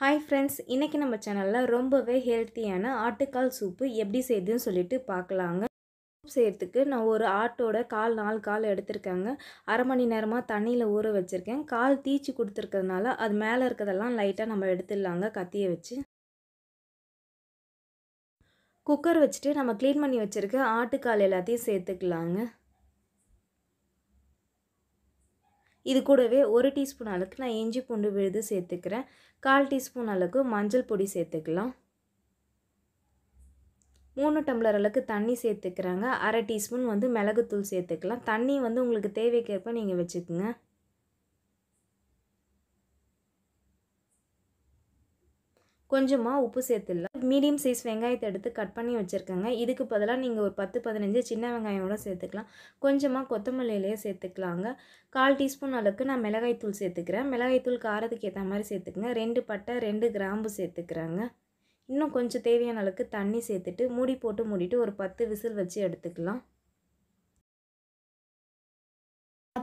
hi friends இன்றைக்கி நம்ம சேனலில் ரொம்பவே ஹெல்த்தியான ஆட்டுக்கால் சூப்பு எப்படி செய்யுதுன்னு சொல்லிட்டு பார்க்கலாங்க சூப் செய்கிறதுக்கு நான் ஒரு ஆட்டோட கால் நாலு கால் எடுத்திருக்கேங்க அரை மணி நேரமாக தண்ணியில் ஊற வச்சுருக்கேன் கால் தீச்சு கொடுத்துருக்கிறதுனால அது மேலே இருக்கிறதெல்லாம் லைட்டாக நம்ம எடுத்துடலாங்க கத்தியை வச்சு குக்கர் வச்சுட்டு நம்ம க்ளீன் பண்ணி வச்சுருக்க ஆட்டுக்கால் எல்லாத்தையும் சேர்த்துக்கலாங்க இது கூடவே ஒரு டீஸ்பூன் அளவுக்கு நான் இஞ்சி பூண்டு விழுது சேர்த்துக்கிறேன் கால் டீஸ்பூன் அளவுக்கு மஞ்சள் பொடி சேர்த்துக்கலாம் மூணு டம்ளர் அளவுக்கு தண்ணி சேர்த்துக்கிறாங்க அரை டீஸ்பூன் வந்து மிளகுத்தூள் சேர்த்துக்கலாம் தண்ணி வந்து உங்களுக்கு தேவைக்கேற்ப நீங்கள் வச்சுக்கோங்க கொஞ்சமாக உப்பு சேர்த்துல மீடியம் சைஸ் வெங்காயத்தை எடுத்து கட் பண்ணி வச்சுருக்கேங்க இதுக்கு பதிலாக நீங்கள் ஒரு பத்து பதினஞ்சு சின்ன வெங்காயோட சேர்த்துக்கலாம் கொஞ்சமாக கொத்தமல்லியிலேயே சேர்த்துக்கலாங்க கால் டீஸ்பூன் அளவுக்கு நான் மிளகாய்த்தூள் சேர்த்துக்கிறேன் மிளகாய்த்தூள் காரத்துக்கு ஏற்ற மாதிரி சேர்த்துக்குங்க ரெண்டு பட்டை ரெண்டு கிராம்பு சேர்த்துக்கிறாங்க இன்னும் கொஞ்சம் தேவையான அளவுக்கு தண்ணி சேர்த்துட்டு மூடி போட்டு மூடிட்டு ஒரு பத்து விசில் வச்சு எடுத்துக்கலாம்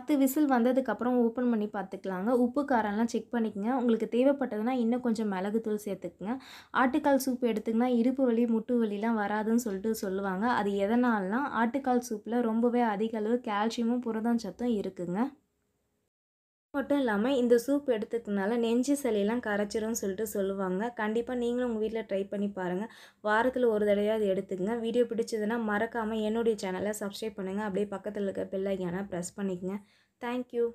பத்து விசில் வந்ததுக்கப்புறம் ஓப்பன் பண்ணி பார்த்துக்கலாங்க உப்பு காரம்லாம் செக் பண்ணிக்கோங்க உங்களுக்கு தேவைப்பட்டதுன்னா இன்னும் கொஞ்சம் மிளகுத்தூள் சேர்த்துக்குங்க ஆட்டுக்கால் சூப் எடுத்துக்கினா இடுப்பு வலி முட்டு வலிலாம் வராதுன்னு சொல்லிட்டு சொல்லுவாங்க அது எதனால்னா ஆட்டுக்கால் சூப்பில் ரொம்பவே அதிக அளவு கால்சியமும் புரதம் சத்தும் இருக்குங்க மட்டும் இல்லாமல் இந்த சூப் எடுத்துக்கனால நெஞ்சு சளியெல்லாம் கரைச்சிரும்னு சொல்லிட்டு சொல்லுவாங்க கண்டிப்பாக நீங்களும் உங்கள் வீட்டில் ட்ரை பண்ணி பாருங்கள் வாரத்தில் ஒரு தடவையாவது எடுத்துக்கங்க வீடியோ பிடிச்சதுன்னா மறக்காமல் என்னுடைய சேனலை சப்ஸ்கிரைப் பண்ணுங்கள் அப்படியே பக்கத்தில் இருக்க பெல்லைக்கான ப்ரெஸ் பண்ணிக்கங்க தேங்க்யூ